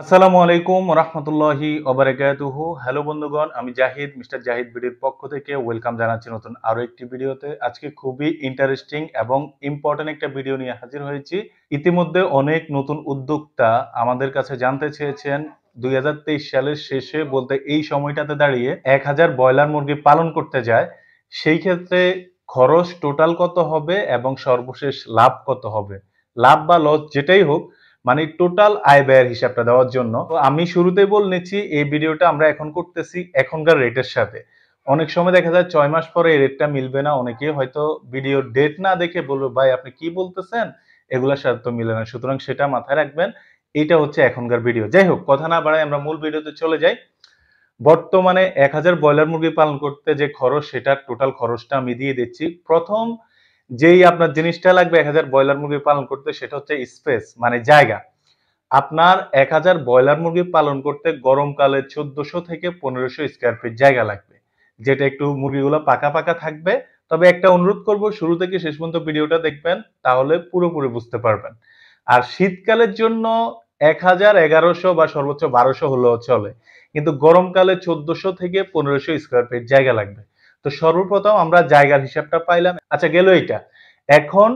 আসসালামু আলাইকুম রহমতুল্লাহি ওবরাকাতুহ হ্যালো বন্ধুগণ আমি জাহিদ মিস্টার জাহিদ বিডির পক্ষ থেকে ওয়েলকাম জানাচ্ছি নতুন আরও একটি ভিডিওতে আজকে খুবই ইন্টারেস্টিং এবং ইম্পর্টেন্ট একটা ভিডিও নিয়ে হাজির হয়েছি ইতিমধ্যে অনেক নতুন উদ্যোক্তা আমাদের কাছে জানতে চেয়েছেন দুই সালের শেষে বলতে এই সময়টাতে দাঁড়িয়ে এক হাজার ব্রয়লার মুরগি পালন করতে যায় সেই ক্ষেত্রে খরচ টোটাল কত হবে এবং সর্বশেষ লাভ কত হবে লাভ বা লস যেটাই হোক মানে টোটাল আয় ব্যয়ের হিসাবটা দেওয়ার জন্য তো আমি শুরুতে বল নিচ্ছি এই ভিডিওটা আমরা এখন করতেছি এখনকার রেটের সাথে অনেক সময় দেখা যায় ছয় মাস পরে এই রেটটা মিলবে না অনেকে হয়তো ভিডিও ডেট না দেখে বলবে ভাই আপনি কি বলতেছেন এগুলোর সাথে তো মিলে না সুতরাং সেটা মাথায় রাখবেন এটা হচ্ছে এখনকার ভিডিও যাই হোক কথা না বাড়ায় আমরা মূল ভিডিওতে চলে যাই বর্তমানে এক হাজার ব্রয়লার মুরগি পালন করতে যে খরচ সেটার টোটাল খরচটা আমি দিয়ে দিচ্ছি প্রথম যেই আপনার জিনিসটা লাগবে এক হাজার ব্রয়লার মুরগি পালন করতে সেটা হচ্ছে স্পেস মানে জায়গা আপনার এক হাজার ব্রয়লার মুরগি পালন করতে গরমকালে চোদ্দশো থেকে পনেরোশো স্কোয়ার ফিট জায়গা লাগবে যেটা একটু মুরগিগুলো পাকা পাকা থাকবে তবে একটা অনুরোধ করব শুরু থেকে শেষ পর্যন্ত ভিডিওটা দেখবেন তাহলে পুরোপুরি বুঝতে পারবেন আর শীতকালের জন্য এক হাজার এগারোশো বা সর্বোচ্চ বারোশো হলেও চলে কিন্তু গরমকালে চোদ্দশো থেকে পনেরোশো স্কোয়ার ফিট জায়গা লাগবে তো সর্বপ্রথম আমরা জায়গার হিসাবটা পাইলাম আচ্ছা গেল এটা এখন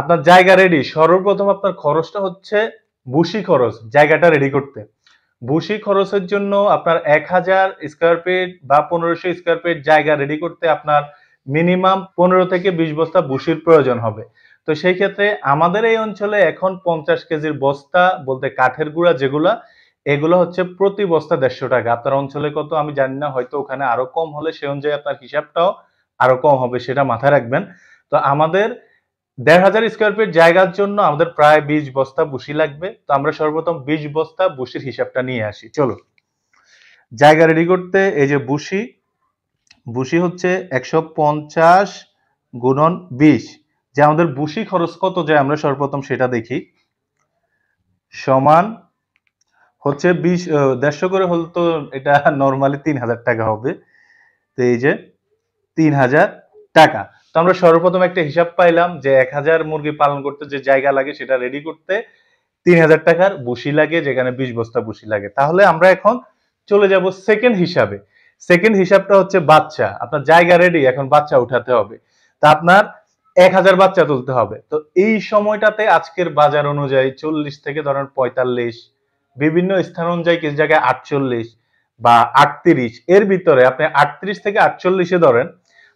আপনার জায়গা রেডি সর্বপ্রথম আপনার খরচটা হচ্ছে বুসি খরচ জায়গাটা রেডি করতে বুসি খরচের জন্য আপনার এক হাজার স্কোয়ার ফিট বা পনেরোশো স্কোয়ার ফিট জায়গা রেডি করতে আপনার মিনিমাম পনেরো থেকে বিশ বস্তা বুসির প্রয়োজন হবে তো সেই ক্ষেত্রে আমাদের এই অঞ্চলে এখন পঞ্চাশ কেজির বস্তা বলতে কাঠের গুঁড়া যেগুলা এগুলো হচ্ছে প্রতি বস্তা দেড়শো টাকা আপনার অঞ্চলে কত আমি জানি না হয়তো ওখানে আরো কম হলে সে অনুযায়ী আপনার হিসাবটাও আরো কম হবে সেটা মাথায় রাখবেন তো আমাদের দেড় হাজার স্কোয়ার ফিট জায়গার জন্য আমাদের প্রায় বিশ বস্তা বুসি লাগবে তো আমরা সর্বপ্রথম বিশ বস্তা বুসির হিসাবটা নিয়ে আসি চলো জায়গা রেডি করতে এই যে বুসি বুসি হচ্ছে একশো পঞ্চাশ গুণন বিশ যে আমাদের বুসি খরচ কত যায় আমরা সর্বপ্রথম সেটা দেখি সমান হচ্ছে বিশ দেড়শো করে হল তো এটা নর্মালি তিন হাজার টাকা হবে তো এই যে তিন হাজার টাকা তো আমরা সর্বপ্রথম একটা হিসাব পাইলাম যে এক হাজার মুরগি পালন করতে যে জায়গা লাগে সেটা রেডি করতে তিন হাজার টাকার বসি লাগে যেখানে বিশ বস্তা বসি লাগে তাহলে আমরা এখন চলে যাব সেকেন্ড হিসাবে সেকেন্ড হিসাবটা হচ্ছে বাচ্চা আপনার জায়গা রেডি এখন বাচ্চা উঠাতে হবে তা আপনার এক হাজার বাচ্চা তুলতে হবে তো এই সময়টাতে আজকের বাজার অনুযায়ী চল্লিশ থেকে ধরেন পঁয়তাল্লিশ বিভিন্ন স্থান অনুযায়ী কিছু জায়গায় আটচল্লিশ বা আটত্রিশ এর ভিতরে আপনি আটত্রিশ থেকে আটচল্লিশে ধরেন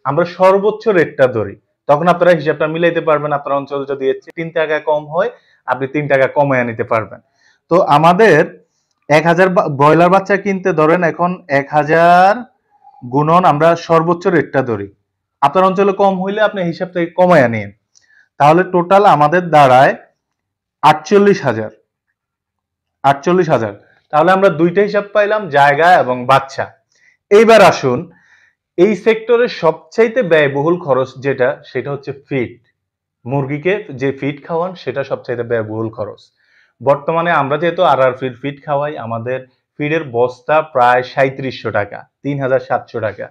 আমরা সর্বোচ্চ রেটটা ধরি তখন আপনারা হিসাবটা মিলাইতে পারবেন আপনার অঞ্চল যদি তিন টাকা কম হয় আপনি তিন টাকা কমায় নিতে পারবেন তো আমাদের এক হাজার ব্রয়লার বাচ্চা কিনতে ধরেন এখন এক হাজার গুণন আমরা সর্বোচ্চ রেটটা ধরি আপনার অঞ্চলে কম হইলে আপনি হিসাবটা কমায় নিন তাহলে টোটাল আমাদের দাঁড়ায় আটচল্লিশ হাজার আটচল্লিশ হাজার তাহলে আমরা দুইটা হিসাব পাইলাম জায়গা এবং বাচ্চা এইবার আসুন এই সেক্টরের সবচাইতে ব্যয়বহুল খরচ যেটা সেটা হচ্ছে ফিট মুরগিকে যে ফিট খাওয়ান সেটা সবচাইতে ব্যয়বহুল খরচ বর্তমানে আমরা যেহেতু আর আর ফিট ফিট খাওয়াই আমাদের ফিডের বস্তা প্রায় সাঁত্রিশশো টাকা তিন হাজার সাতশো টাকা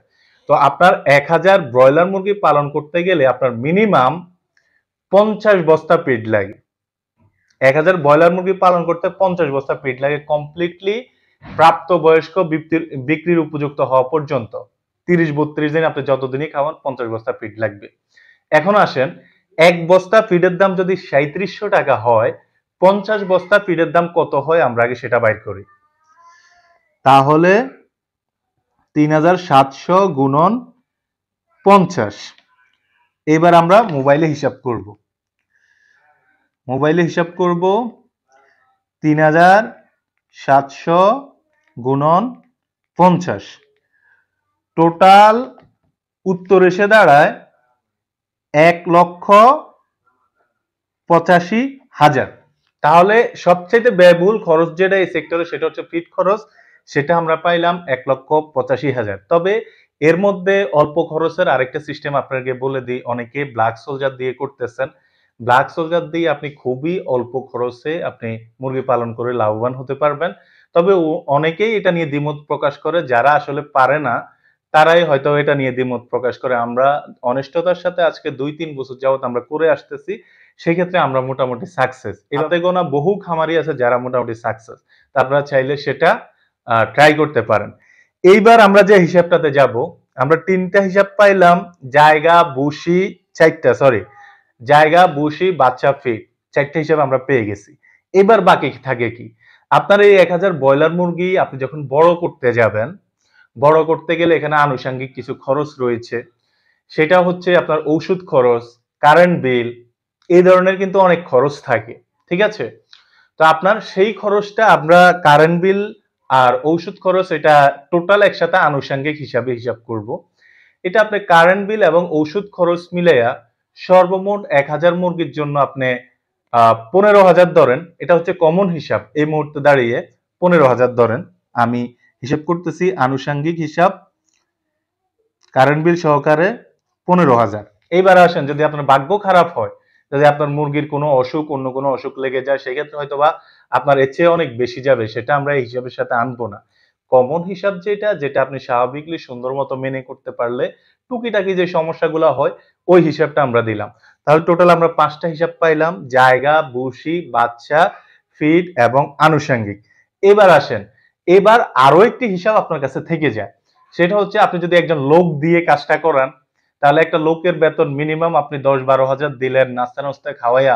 তো আপনার এক হাজার ব্রয়লার মুরগি পালন করতে গেলে আপনার মিনিমাম পঞ্চাশ বস্তা পিড লাগে এক হাজার ব্রয়লার মুরগি পালন করতে পঞ্চাশ বস্তা পিট লাগে কমপ্লিটলি প্রাপ্ত বয়স্ক বিক্রির উপযুক্ত হওয়া পর্যন্ত তিরিশ বত্রিশ দিন আপনি যতদিনই খাওয়ান পঞ্চাশ বস্তা ফিড লাগবে এখন আসেন এক বস্তা ফিডের দাম যদি সাঁত্রিশশো টাকা হয় পঞ্চাশ বস্তা ফিডের দাম কত হয় আমরা আগে সেটা বাইর করি তাহলে তিন হাজার সাতশো গুণন পঞ্চাশ এবার আমরা মোবাইলে হিসাব করবো মোবাইলে হিসাব করব তিন হাজার সাতশো গুণন পঞ্চাশ টোটাল উত্তর এসে দাঁড়ায় এক লক্ষ পঁচাশি হাজার তাহলে সবচেয়ে ব্যয়বহুল খরচ যেটা এই সেক্টরে সেটা হচ্ছে ফিট খরচ সেটা আমরা পাইলাম এক লক্ষ পঁচাশি হাজার তবে এর মধ্যে অল্প খরচের আরেকটা সিস্টেম আপনাকে বলে দিই অনেকে ব্ল্যাক সোলজার দিয়ে করতেছেন ব্ল্যাক সোলজার দিয়ে আপনি খুবই অল্প খরচে আপনি মুরগি পালন করে লাভবান হতে পারবেন তবে অনেকেই এটা নিয়ে দ্বিমত প্রকাশ করে যারা আসলে পারে না তারাই হয়তো এটা নিয়ে দ্বিমত প্রকাশ করে আমরা অনিষ্টতার সাথে আজকে দুই তিন বছর যাবত আমরা করে আসতেছি সেক্ষেত্রে আমরা মোটামুটি সাকসেস এতে গোনা বহু খামারি আছে যারা মোটামুটি সাকসেস তারপরে চাইলে সেটা ট্রাই করতে পারেন এইবার আমরা যে হিসাবটাতে যাব আমরা তিনটা হিসাব পাইলাম জায়গা বুশি চারটা সরি জায়গা বসি বাচ্চা ফিট চারটে হিসাবে আমরা পেয়ে গেছি এবার বাকি থাকে কি আপনার এই এক হাজার ব্রয়লার মুরগি আপনি যখন বড় করতে যাবেন বড় করতে গেলে এখানে আনুষাঙ্গিক কিছু খরচ রয়েছে সেটা হচ্ছে আপনার ঔষধ খরচ কারেন্ট বিল এই ধরনের কিন্তু অনেক খরচ থাকে ঠিক আছে তো আপনার সেই খরচটা আমরা কারেন্ট বিল আর ঔষধ খরচ এটা টোটাল একসাথে আনুষঙ্গিক হিসাবে হিসাব করব এটা আপনি কারেন্ট বিল এবং ঔষধ খরচ মিলাইয়া সর্বমোট এক হাজার মুরগির জন্য আপনি পনেরো হাজার ধরেন এটা হচ্ছে কমন হিসাব এই মুহূর্তে দাঁড়িয়ে পনেরো হাজার ধরেন আমি হিসাব করতেছি আনুষাঙ্গিক হিসাব কারেন্ট বিল সহকারে পনেরো হাজার এইবার আসেন যদি আপনার ভাগ্য খারাপ হয় যদি আপনার মুরগির কোনো অসুখ অন্য কোনো অসুখ লেগে যায় সেক্ষেত্রে হয়তো বা আপনার এর চেয়ে অনেক বেশি যাবে সেটা আমরা এই হিসাবের সাথে আনবো না কমন হিসাব যেটা যেটা আপনি স্বাভাবিকলি সুন্দর মতো মেনে করতে পারলে টুকিটাকি যে সমস্যাগুলো হয় ওই হিসাবটা আমরা দিলাম তাহলে টোটাল আমরা পাঁচটা হিসাব পাইলাম জায়গা বসি বাচ্চা ফিট এবং আনুষঙ্গিক এবার আসেন এবার আরো একটি হিসাব আপনার কাছে থেকে যায় সেটা হচ্ছে আপনি যদি একজন লোক দিয়ে কাজটা করান তাহলে একটা লোকের বেতন মিনিমাম আপনি দশ বারো হাজার দিলেন নাস্তা নাস্তা খাওয়াইয়া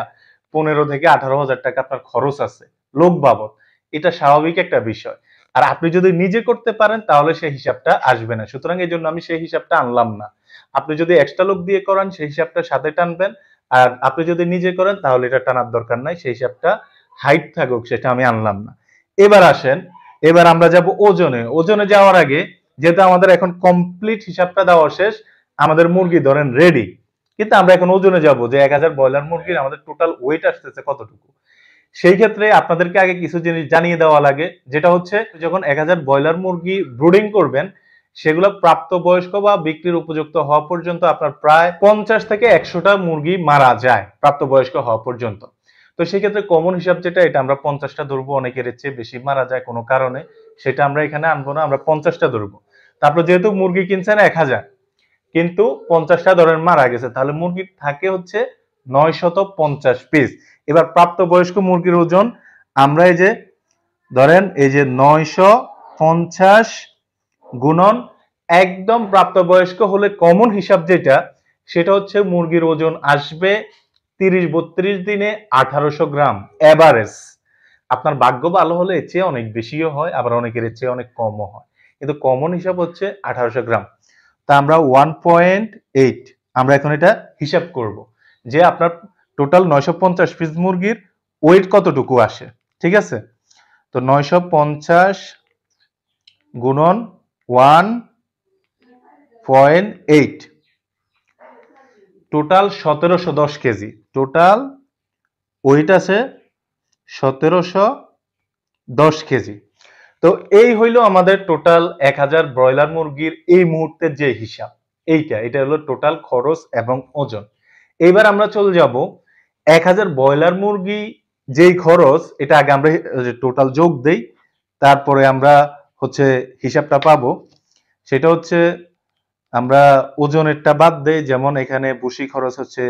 পনেরো থেকে আঠারো হাজার টাকা আপনার খরচ আছে লোক বাবদ এটা স্বাভাবিক একটা বিষয় আর আপনি যদি নিজে করতে পারেন তাহলে সেই হিসাবটা আসবে না সুতরাং এই জন্য আমি সেই হিসাবটা আনলাম না আপনি যদি এক্সট্রা লোক দিয়ে করান সেই হিসাবটা সাথে টানবেন আর আপনি যদি নিজে করেন তাহলে এটা টানার দরকার নাই সেই হিসাবটা হাইট থাকুক সেটা আমি আনলাম না এবার আসেন এবার আমরা যাব ওজনে ওজনে যাওয়ার আগে যেহেতু আমাদের এখন কমপ্লিট হিসাবটা দেওয়া শেষ আমাদের মুরগি ধরেন রেডি কিন্তু আমরা এখন ওজনে যাব যে এক হাজার ব্রয়লার মুরগির আমাদের টোটাল ওয়েট আসতেছে কতটুকু সেই ক্ষেত্রে আপনাদেরকে আগে কিছু জিনিস জানিয়ে দেওয়া লাগে যেটা হচ্ছে যখন এক হাজার ব্রয়লার মুরগি ব্রুডিং করবেন সেগুলো বয়স্ক বা বিক্রির উপযুক্ত হওয়া পর্যন্ত আপনার প্রায় পঞ্চাশ থেকে একশোটা মুরগি মারা যায় প্রাপ্তবয়স্ক হওয়া পর্যন্ত তো সেক্ষেত্রে কমন হিসাব যেটা এটা আমরা পঞ্চাশটা ধরবো অনেকের চেয়ে বেশি মারা যায় কোনো কারণে সেটা আমরা এখানে আনবো না আমরা পঞ্চাশটা ধরবো তারপর যেহেতু মুরগি কিনছেন এক হাজার কিন্তু পঞ্চাশটা ধরেন মারা গেছে তাহলে মুরগি থাকে হচ্ছে নয় পঞ্চাশ পিস এবার প্রাপ্তবয়স্ক মুরগির ওজন আমরা এই যে ধরেন এই যে নয়শো পঞ্চাশ গুণন একদম প্রাপ্তবয়স্ক হলে কমন হিসাব যেটা সেটা হচ্ছে মুরগির ওজন আসবে তিরিশ বত্রিশ দিনে আঠারোশো গ্রাম অ্যাভারেজ আপনার ভাগ্য ভালো হলে এর চেয়ে অনেক বেশিও হয় আবার অনেকের এর চেয়ে অনেক কমও হয় কিন্তু কমন হিসাব হচ্ছে আঠারোশো গ্রাম তা আমরা ওয়ান পয়েন্ট এইট আমরা এখন এটা হিসাব করবো যে আপনার টোটাল নয়শো পঞ্চাশ পিস মুরগির ওয়েট কতটুকু আসে ঠিক আছে তো নয়শো পঞ্চাশ গুণন ওয়ান পয়েন্ট এইট টোটাল সতেরোশো দশ কেজি টোটাল ওয়েট আছে সতেরোশো দশ কেজি তো এই হইল আমাদের টোটাল এক হাজার ব্রয়লার মুরগির এই মুহূর্তের যে হিসাব এইটা এটা হলো টোটাল খরচ এবং ওজন এবার আমরা চলে যাব এক হাজার ব্রয়লার মুরগি যেই খরচ এটা আগে আমরা টোটাল যোগ দেই তারপরে আমরা হচ্ছে হিসাবটা পাবো সেটা হচ্ছে আমরা ওজনেরটা বাদ দেই যেমন এখানে বসি খরচ হচ্ছে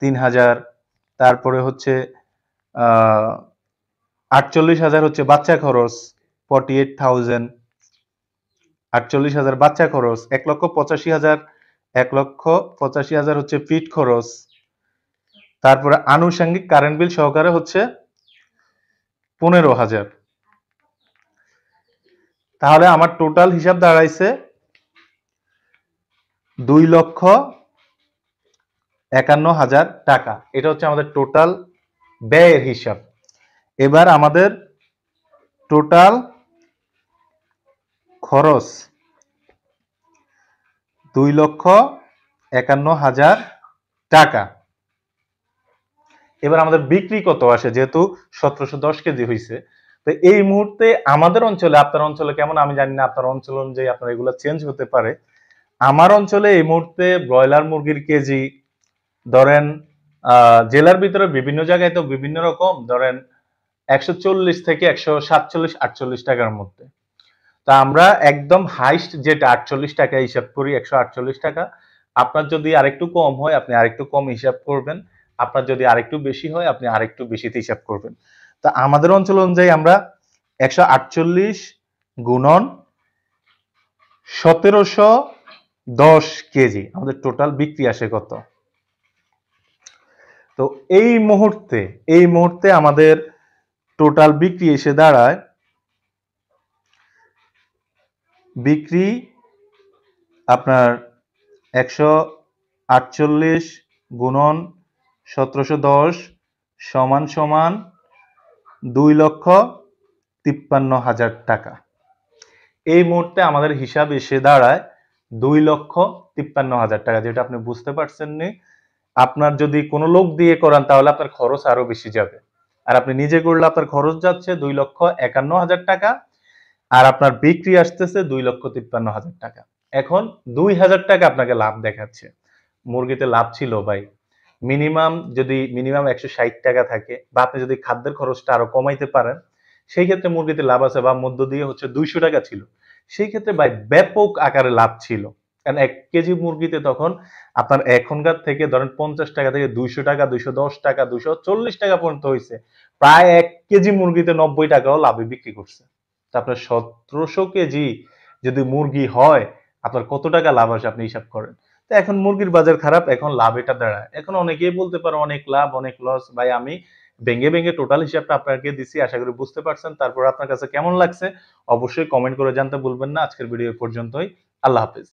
তিন হাজার তারপরে হচ্ছে আটচল্লিশ হাজার হচ্ছে বাচ্চা খরচ ফর্টি এইট থাউজেন্ড আটচল্লিশ হাজার বাচ্চা খরচ এক লক্ষ পঁচাশি হাজার এক লক্ষ পঁচাশি হাজার হচ্ছে ফিট খরচ তারপরে আনুষাঙ্গিক কারেন্ট বিল সহকারে হচ্ছে পনেরো হাজার তাহলে আমার টোটাল হিসাব দাঁড়াইছে দুই লক্ষ একান্ন হাজার টাকা এটা হচ্ছে আমাদের টোটাল ব্যয়ের হিসাব এবার আমাদের টোটাল খরচ দুই লক্ষ একান্ন হাজার টাকা এবার আমাদের বিক্রি কত আসে যেহেতু সতেরোশো দশ কেজি হয়েছে তো এই মুহূর্তে আমাদের অঞ্চলে আপনার অঞ্চলে কেমন আমি জানি না আপনার অঞ্চল অনুযায়ী আপনার এগুলো চেঞ্জ হতে পারে আমার অঞ্চলে এই মুহূর্তে ব্রয়লার মুরগির কেজি ধরেন জেলার ভিতরে বিভিন্ন জায়গায় তো বিভিন্ন রকম ধরেন একশো থেকে একশো সাতচল্লিশ আটচল্লিশ টাকার মধ্যে তা আমরা একদম হাইস্ট যেটা আটচল্লিশ টাকা হিসাব করি একশো আটচল্লিশ টাকা আপনার যদি আরেকটু কম হয় আপনি আরেকটু কম হিসাব করবেন আপনার যদি আরেকটু বেশি হয় আপনি আরেকটু বেশিতে হিসাব করবেন তা আমাদের অঞ্চল অনুযায়ী আমরা একশো আটচল্লিশ গুণন সতেরোশো দশ কেজি আমাদের টোটাল বিক্রি আসে কত তো এই মুহূর্তে এই মুহূর্তে আমাদের টোটাল বিক্রি এসে দাঁড়ায় বিক্রি আপনার একশো আটচল্লিশ গুণন সতেরোশো দশ সমান সমান দুই লক্ষ তিপ্পান্ন হাজার টাকা এই মুহূর্তে আমাদের হিসাব এসে দাঁড়ায় দুই লক্ষ তিপ্পান্ন হাজার টাকা যেটা আপনি বুঝতে পারছেন নি আপনার যদি কোনো লোক দিয়ে করান তাহলে আপনার খরচ আরো বেশি যাবে আর আপনি নিজে করলে আপনার খরচ যাচ্ছে দুই লক্ষ একান্ন হাজার টাকা আর আপনার বিক্রি আসতেছে দুই লক্ষ তিপ্পান্ন হাজার টাকা এখন দুই হাজার টাকা আপনাকে লাভ দেখাচ্ছে মুরগিতে লাভ ছিল ভাই মিনিমাম যদি মিনিমাম একশো ষাট টাকা থাকে বা আপনি যদি খাদ্যের খরচটা আরো কমাইতে পারেন সেই ক্ষেত্রে মুরগিতে লাভ আছে বা মধ্য দিয়ে হচ্ছে দুইশো টাকা ছিল সেই ক্ষেত্রে ভাই ব্যাপক আকারে লাভ ছিল কারণ এক কেজি মুরগিতে তখন আপনার এখনকার থেকে ধরেন পঞ্চাশ টাকা থেকে দুইশো টাকা দুইশো দশ টাকা দুইশো চল্লিশ টাকা পর্যন্ত হয়েছে প্রায় এক কেজি মুরগিতে নব্বই টাকাও লাভে বিক্রি করছে আপনার সতেরোশো কেজি যদি মুরগি হয় আপনার কত টাকা লাভ আসে আপনি হিসাব করেন তো এখন মুরগির বাজার খারাপ এখন লাভ এটা দাঁড়ায় এখন অনেকেই বলতে পারো অনেক লাভ অনেক লস ভাই আমি ভেঙে ভেঙে টোটাল হিসাবটা আপনাকে দিছি আশা করি বুঝতে পারছেন তারপর আপনার কাছে কেমন লাগছে অবশ্যই কমেন্ট করে জানতে ভুলবেন না আজকের ভিডিও পর্যন্তই আল্লাহ হাফিজ